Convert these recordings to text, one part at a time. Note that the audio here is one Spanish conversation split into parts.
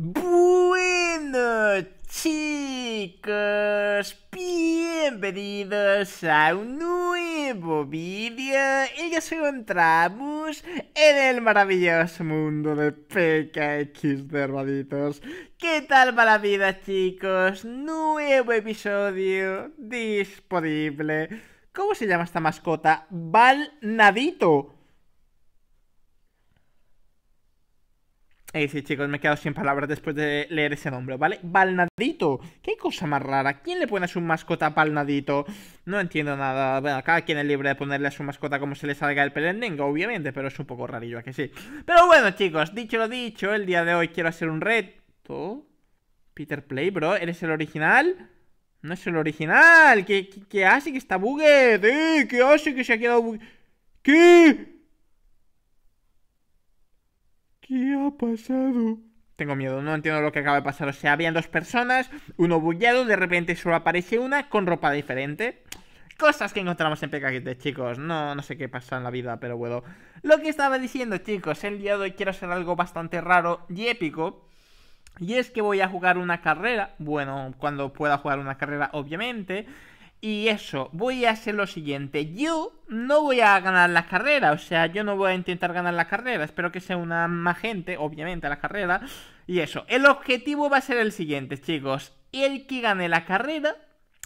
Bueno chicos, bienvenidos a un nuevo vídeo y ya encontramos en el maravilloso mundo de PKX de ¿Qué tal va la vida chicos? Nuevo episodio disponible. ¿Cómo se llama esta mascota? Valnadito. Eh, sí, chicos, me he quedado sin palabras después de leer ese nombre, ¿vale? Balnadito. ¿Qué cosa más rara? ¿Quién le pone a su mascota a Balnadito? No entiendo nada. Bueno, cada quien es libre de ponerle a su mascota como se le salga el pelendengo, obviamente, pero es un poco rarillo, ¿a que sí? Pero bueno, chicos, dicho lo dicho, el día de hoy quiero hacer un reto. Peter Play, bro, ¿eres el original? No es el original. ¿Qué, hace que está bugue? ¿Eh? ¿Qué hace que se ha quedado bugue? ¿Qué? ¿Qué ha pasado? Tengo miedo, no entiendo lo que acaba de pasar. O sea, habían dos personas, uno bullado, de repente solo aparece una con ropa diferente. Cosas que encontramos en PKT, chicos. No, no sé qué pasa en la vida, pero bueno. Lo que estaba diciendo, chicos, el día de hoy quiero hacer algo bastante raro y épico. Y es que voy a jugar una carrera. Bueno, cuando pueda jugar una carrera, obviamente. Y eso, voy a hacer lo siguiente. Yo no voy a ganar la carrera, o sea, yo no voy a intentar ganar la carrera, Espero que sea una más gente, obviamente, la carrera, Y eso, el objetivo va a ser el siguiente, chicos. El que gane la carrera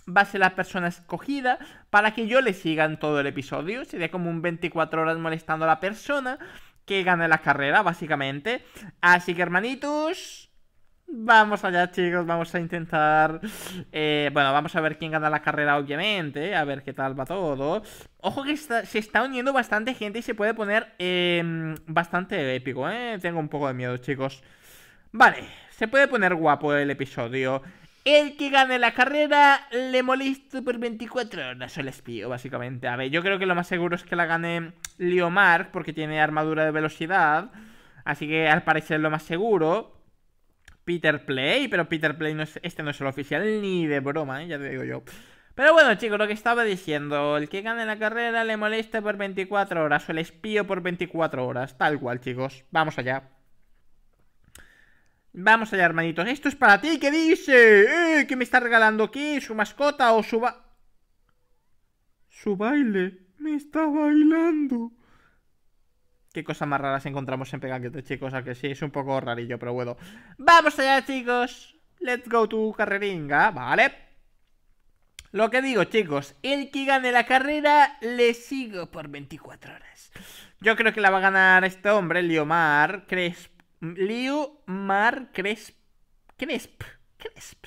va a ser la persona escogida para que yo le siga en todo el episodio. Sería como un 24 horas molestando a la persona que gane la carrera, básicamente. Así que, hermanitos, Vamos allá, chicos, vamos a intentar... Eh, bueno, vamos a ver quién gana la carrera, obviamente, a ver qué tal va todo. Ojo que se está uniendo bastante gente y se puede poner em, bastante épico, ¿eh? Tengo un poco de miedo, chicos. Vale, se puede poner guapo el episodio. El que gane la carrera le molesto por 24 horas el espío, básicamente. A ver, yo creo que lo más seguro es que la gane Leomar, porque tiene armadura de velocidad. Así que al parecer lo más seguro... Peter Play, pero Peter Play no es, este no es el oficial ni de broma, ¿eh? ya te digo yo. Pero bueno, chicos, lo que estaba diciendo, el que gane la carrera le molesta por 24 horas o el espío por 24 horas, tal cual, chicos. Vamos allá. Vamos allá, hermanitos. Esto es para ti, ¿qué dice? ¿Eh? ¿Qué me está regalando aquí? ¿Su mascota o su ba... Su baile. Me está bailando qué cosas más raras encontramos en Pegaquete, chicos. Aunque que sí, es un poco rarillo, pero bueno. ¡Vamos allá, chicos! Let's go to carreringa, ¿vale? Lo que digo, chicos, el que gane la carrera le sigo por 24 horas. Yo creo que la va a ganar este hombre, Liomar Cresp. Liomar Cresp. Cresp. Cresp.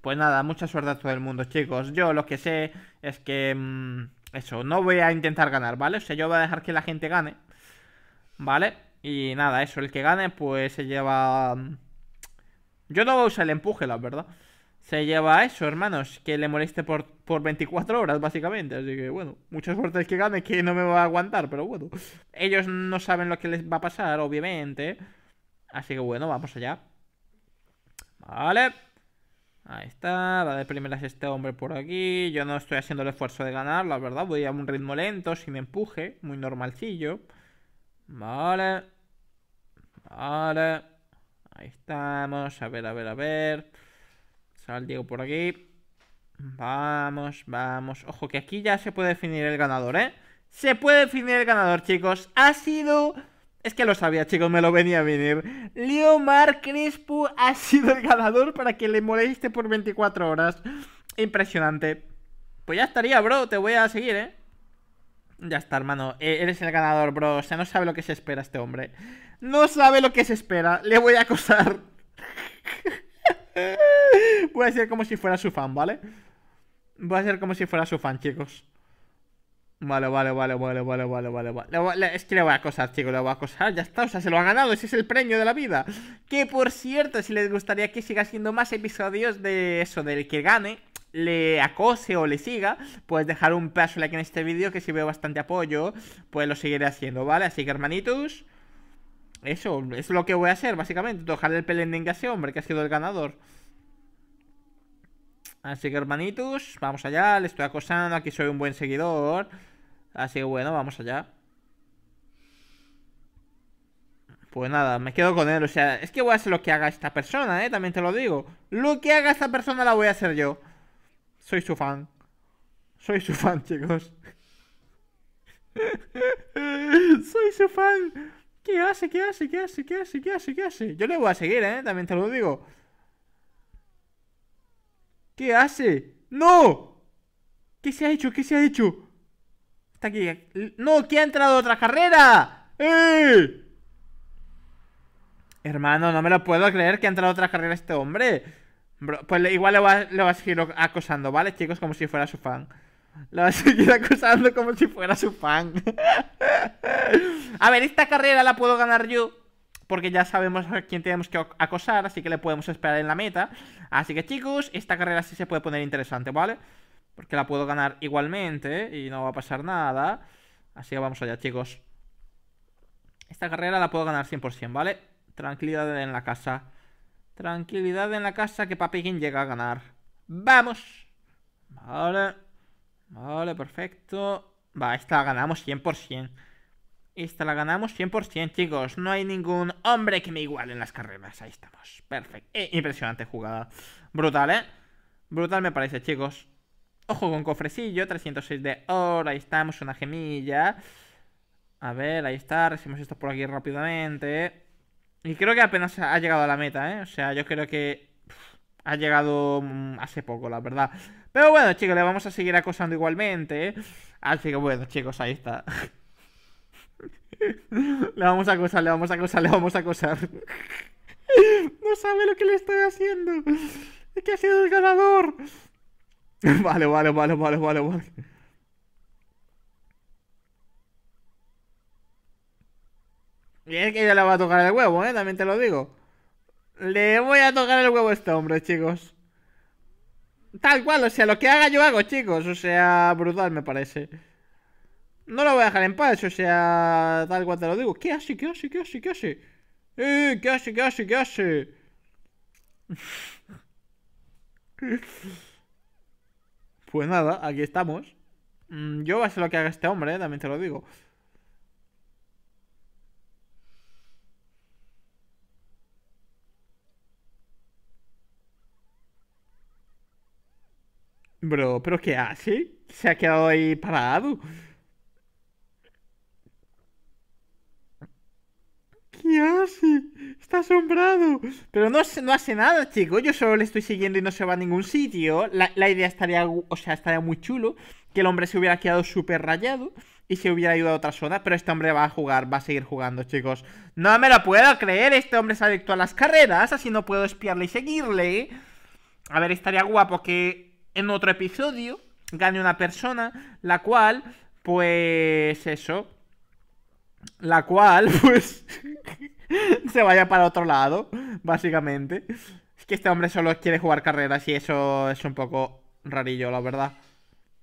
Pues nada, mucha suerte a todo el mundo, chicos. Yo lo que sé es que... Mm, eso, no voy a intentar ganar, ¿vale? O sea, yo voy a dejar que la gente gane. ¿vale? Y nada, eso, el que gane pues se lleva... Mm, yo no voy a usar el empuje, la verdad. Se lleva eso, hermanos, que le moleste por, 24 horas, básicamente. Así que, bueno, mucha suerte el que gane, que no me va a aguantar, pero bueno. Ellos no saben lo que les va a pasar, obviamente. Así que, bueno, vamos allá. Vale. Ahí está, va de primeras este hombre por aquí. Yo no estoy haciendo el esfuerzo de ganar, la verdad. Voy a un ritmo lento, sin empuje, muy normalcillo. Vale. Vale. Ahí estamos. A ver, a ver, a ver. Sal Diego por aquí. Vamos, vamos. Ojo, que aquí ya se puede definir el ganador, ¿eh? Se puede definir el ganador, chicos. Ha sido... Es que lo sabía, chicos, me lo venía a venir. Leomar Crespo ha sido el ganador para que le moleste por 24 horas. Impresionante. Pues ya estaría, bro. Te voy a seguir, ¿eh? Ya está, hermano. E, eres el ganador, bro. O sea, no sabe lo que se espera este hombre. No sabe lo que se espera. Le voy a acosar. voy a ser como si fuera su fan, ¿vale? Voy a ser como si fuera su fan, chicos. Vale, vale, vale, vale, vale, vale, vale, Es que le voy a acosar, chicos, le voy a acosar, ya está, o sea, se lo ha ganado, ese es el premio de la vida. Que por cierto, si les gustaría que siga haciendo más episodios de eso, del que gane, le acose o le siga, Puedes dejar un paso like en este vídeo que si veo bastante apoyo, pues lo seguiré haciendo, ¿vale? Así que hermanitos, eso, es lo que voy a hacer, básicamente, Tojarle el pelending a ese hombre que ha sido el ganador. Así que hermanitos, vamos allá, le estoy acosando, aquí soy un buen seguidor. Así que bueno, vamos allá. Pues nada, me quedo con él, o sea, es que voy a hacer lo que haga esta persona, ¿eh? También te lo digo. Lo que haga esta persona la voy a hacer yo. Soy su fan. Soy su fan, chicos. Soy su fan. ¿Qué hace? ¿Qué hace? ¿Qué hace? ¿Qué hace? ¿Qué hace? ¿Qué hace? Yo le voy a seguir, ¿eh? También te lo digo. ¿Qué hace? ¡No! ¿Qué se ha hecho? ¿Qué se ha hecho? Está aquí. ¡No! ¡Que ha entrado otra carrera? ¡Eh! Hermano, no me lo puedo creer que ha entrado otra carrera este hombre pues igual le va, a seguir acosando, ¿vale, chicos? Como si fuera su fan. Lo va a seguir acosando como si fuera su fan. a ver, esta carrera la puedo ganar yo. Porque ya sabemos a quién tenemos que acosar, así que le podemos esperar en la meta. Así que chicos, esta carrera sí se puede poner interesante, ¿vale? Porque la puedo ganar igualmente ¿eh? y no va a pasar nada. Así que vamos allá, chicos. Esta carrera la puedo ganar 100%, ¿vale? Tranquilidad en la casa. Tranquilidad en la casa que Papi llega a ganar. ¡Vamos! Vale. Vale, perfecto. Va, esta la ganamos 100%. Esta la ganamos 100%, chicos. No hay ningún hombre que me iguale en las carreras. Ahí estamos. Perfecto. Eh, impresionante jugada. Brutal, ¿eh? Brutal me parece, chicos. Ojo con cofrecillo. 306 de oro. Ahí estamos. Una gemilla. A ver, ahí está. Recibimos esto por aquí rápidamente. Y creo que apenas ha llegado a la meta, ¿eh? O sea, yo creo que ha llegado mm, hace poco, la verdad. Pero bueno, chicos, le vamos a seguir acosando igualmente, ¿eh? Así que bueno, chicos, ahí está. le vamos a acosar, le vamos a acosar, le vamos a acosar. no sabe lo que le estoy haciendo. Es que ha sido el ganador. vale, vale, vale, vale, vale, vale. Y es que yo le voy a tocar el huevo, ¿eh? También te lo digo. Le voy a tocar el huevo a este hombre, chicos. Tal cual, o sea, lo que haga yo hago, chicos. O sea, brutal me parece. No lo voy a dejar en paz, o sea, tal cual te lo digo. ¿Qué hace? ¿Qué hace? ¿Qué hace? ¿Qué hace? Eh, ¿qué hace? ¿Qué hace? ¿Qué hace? pues nada, aquí estamos. Mm, yo voy a hacer lo que haga este hombre, ¿eh? también te lo digo. Bro, ¿pero qué hace? ¿Se ha quedado ahí parado? ¿Qué hace? Está asombrado. Pero no, no hace nada, chicos. Yo solo le estoy siguiendo y no se va a ningún sitio. La, idea estaría, o sea, estaría muy chulo que el hombre se hubiera quedado súper rayado y se hubiera ido a otra zona. Pero este hombre va a jugar, va a seguir jugando, chicos. No me lo puedo creer. Este hombre es adicto a las carreras. Así no puedo espiarle y seguirle. A ver, estaría guapo que en otro episodio gane una persona, la cual, pues eso, la cual, pues, se vaya para otro lado, básicamente. Es que este hombre solo quiere jugar carreras y eso es un poco rarillo, la verdad.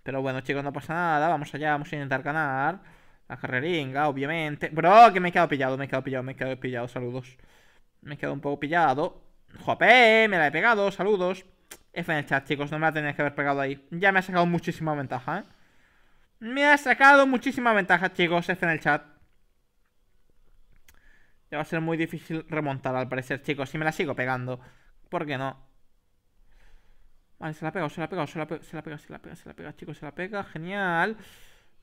Pero bueno, chicos, no pasa nada, vamos allá, vamos a intentar ganar. La carreringa, obviamente. Bro, que me he quedado pillado, me he quedado pillado, me he quedado pillado, saludos. Me he quedado un poco pillado. Jope, me la he pegado, saludos. F en el chat, chicos, no me la tenéis que haber pegado ahí. Ya me ha sacado muchísima ventaja, ¿eh? Me ha sacado muchísima ventaja, chicos, F en el chat. Ya va a ser muy difícil remontar, al parecer, chicos. Si me la sigo pegando. ¿Por qué no? Vale, se la ha pegado, se la ha pegado se la pega, se la pega, se la pega, se la pega, chicos, se la pega. Genial.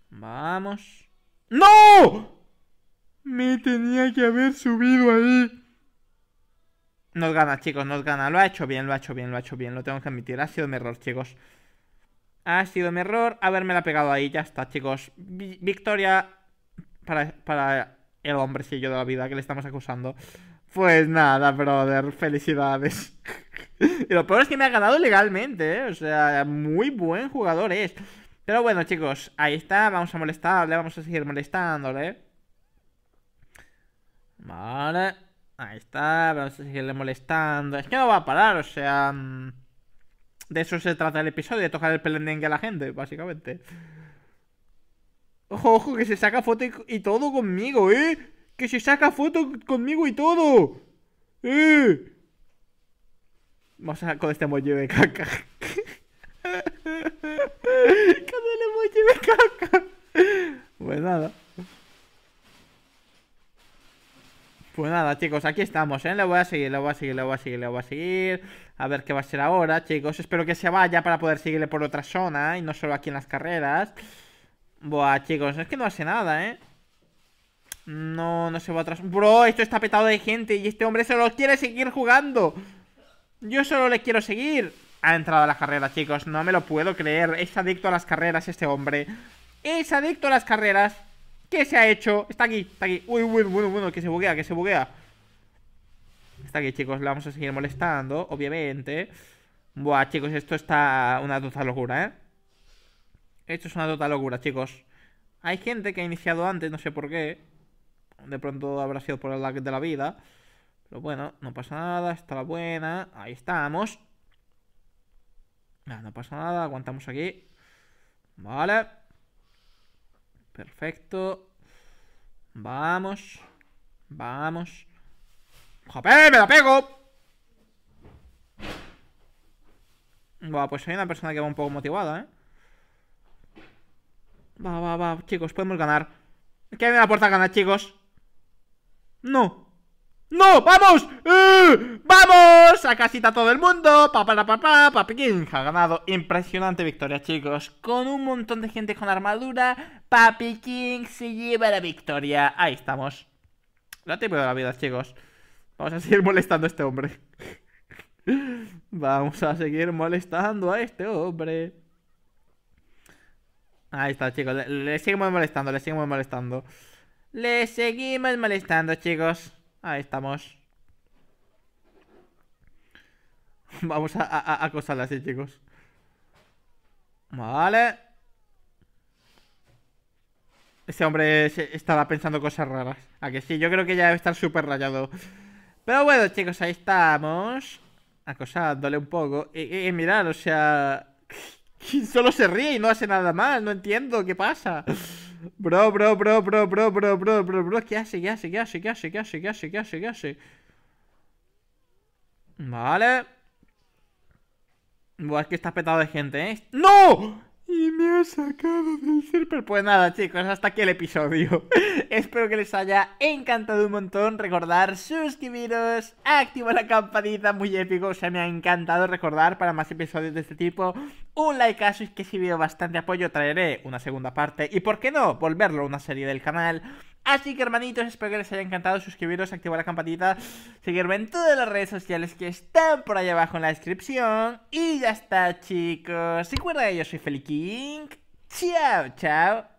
Vamos. ¡No! Me tenía que haber subido ahí. Nos gana, chicos, nos gana. Lo ha hecho bien, lo ha hecho bien, lo ha hecho bien. Lo tengo que admitir. Ha sido mi error, chicos. Ha sido mi error haberme la pegado ahí. Ya está, chicos. victoria para, para el hombrecillo de la vida que le estamos acusando. Pues nada, brother. Felicidades. y lo peor es que me ha ganado legalmente, ¿eh? O sea, muy buen jugador es. Pero bueno, chicos, ahí está. Vamos a molestarle, vamos a seguir molestándole. Vale. Ahí está, vamos a seguirle molestando. Es que no va a parar, o sea... Mm, de eso se trata el episodio, de tocar el pelendengue a la gente, básicamente. Ojo, ojo, que se saca foto y, todo conmigo, ¿eh? Que se saca foto conmigo y todo. ¡Eh! Vamos a con este emoji de caca. con el emoji de caca. Pues nada. Pues nada, chicos, aquí estamos, ¿eh? Le voy a seguir, lo voy a seguir, le voy a seguir, lo voy a seguir. A ver qué va a ser ahora, chicos. Espero que se vaya para poder seguirle por otra zona ¿eh? y no solo aquí en las carreras. Buah, chicos, es que no hace nada, ¿eh? No, no se va atrás. Bro, esto está petado de gente y este hombre solo quiere seguir jugando. Yo solo le quiero seguir. Ha entrado a la carrera, chicos. No me lo puedo creer. Es adicto a las carreras este hombre. Es adicto a las carreras. ¿Qué se ha hecho? Está aquí, está aquí. Uy, uy, bueno, bueno, que se buguea, que se buguea. Está aquí, chicos. La vamos a seguir molestando, obviamente. Buah, chicos, esto está una total locura, ¿eh? Esto es una total locura, chicos. Hay gente que ha iniciado antes, no sé por qué. De pronto habrá sido por el lag de la vida. Pero bueno, no pasa nada, está la buena. Ahí estamos. Ah, no pasa nada, aguantamos aquí. Vale. Perfecto. Vamos. Vamos. ¡Joder, me la pego! va pues hay una persona que va un poco motivada, ¿eh? Va, va, va, chicos, podemos ganar. Que hay una puerta ganar, chicos. No. ¡No! ¡Vamos! ¡Eh! ¡Vamos! A casita todo el mundo. Papá, papá, papá, pa, ha ganado. Impresionante victoria, chicos. Con un montón de gente con armadura. Papi King se lleva la victoria. Ahí estamos. No te puedo la vida, chicos. Vamos a seguir molestando a este hombre. Vamos a seguir molestando a este hombre. Ahí está, chicos. Le, seguimos molestando, le seguimos molestando. Le seguimos molestando, chicos. Ahí estamos. Vamos a, acosarle así, chicos. Vale. Ese hombre estaba pensando cosas raras. A que sí, yo creo que ya debe estar súper rayado. Pero bueno, chicos, ahí estamos. Acosándole un poco. Y, mirad, o sea... Solo se ríe y no hace nada mal No entiendo qué pasa. Bro, bro, bro, bro, bro, bro, bro, bro, bro. ¿Qué hace? ¿Qué hace? ¿Qué hace? ¿Qué hace? ¿Qué hace? ¿Qué hace? ¿Qué hace? ¿Qué hace? Vale. Buah, es que está petado de gente, ¿eh? ¡No! Y me ha sacado del ser Pues nada, chicos, hasta aquí el episodio. Espero que les haya encantado un montón. Recordar, suscribiros, activar la campanita, muy épico. O sea, me ha encantado recordar para más episodios de este tipo. Un like a que si veo bastante apoyo traeré una segunda parte. Y por qué no, volverlo a una serie del canal. Así que hermanitos, espero que les haya encantado suscribiros, activar la campanita, seguirme en todas las redes sociales que están por ahí abajo en la descripción. Y ya está chicos, recuerda que yo soy Feliking. Chao, chao.